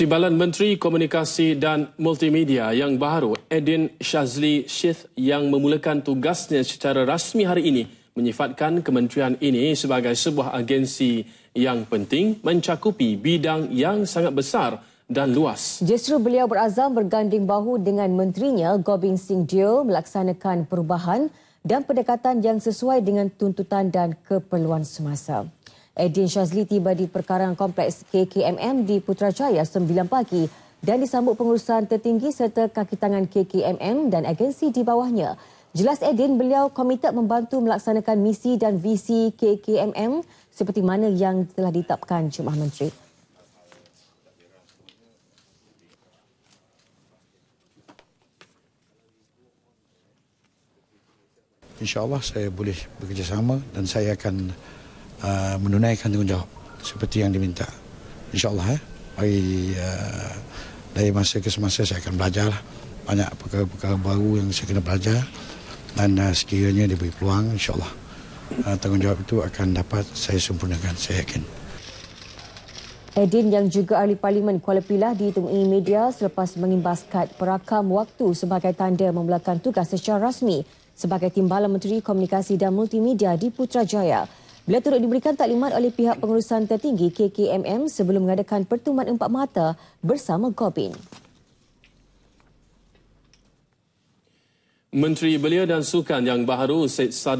Timbalan Menteri Komunikasi dan Multimedia yang baru, Edin Shazli Sheth yang memulakan tugasnya secara rasmi hari ini menyifatkan kementerian ini sebagai sebuah agensi yang penting mencakupi bidang yang sangat besar dan luas. Justru beliau berazam berganding bahu dengan menterinya Gobind Singh Dio melaksanakan perubahan dan pendekatan yang sesuai dengan tuntutan dan keperluan semasa. Edin Shazli tiba di perkarangan kompleks KKMM di Putrajaya 9 pagi dan disambut pengurusan tertinggi serta kaki tangan KKMM dan agensi di bawahnya. Jelas Edin, beliau komited membantu melaksanakan misi dan visi KKMM seperti mana yang telah ditetapkan Jumlah Menteri. InsyaAllah saya boleh bekerjasama dan saya akan uh, menunaikan tanggungjawab seperti yang diminta. InsyaAllah ya. Eh, Bagi, uh, dari masa ke semasa saya akan belajar lah. banyak perkara-perkara baru yang saya kena belajar dan uh, sekiranya diberi peluang insyaAllah uh, tanggungjawab itu akan dapat saya sempurnakan, saya yakin. Edin yang juga ahli parlimen Kuala Pilah ditemui media selepas mengimbas kad perakam waktu sebagai tanda membelakang tugas secara rasmi sebagai timbalan Menteri Komunikasi dan Multimedia di Putrajaya. Beliau turut diberikan taklimat oleh pihak pengurusan tertinggi KKMM sebelum mengadakan pertemuan empat mata bersama Gobin. Menteri Belia dan Sukan yang baru Said Sadiq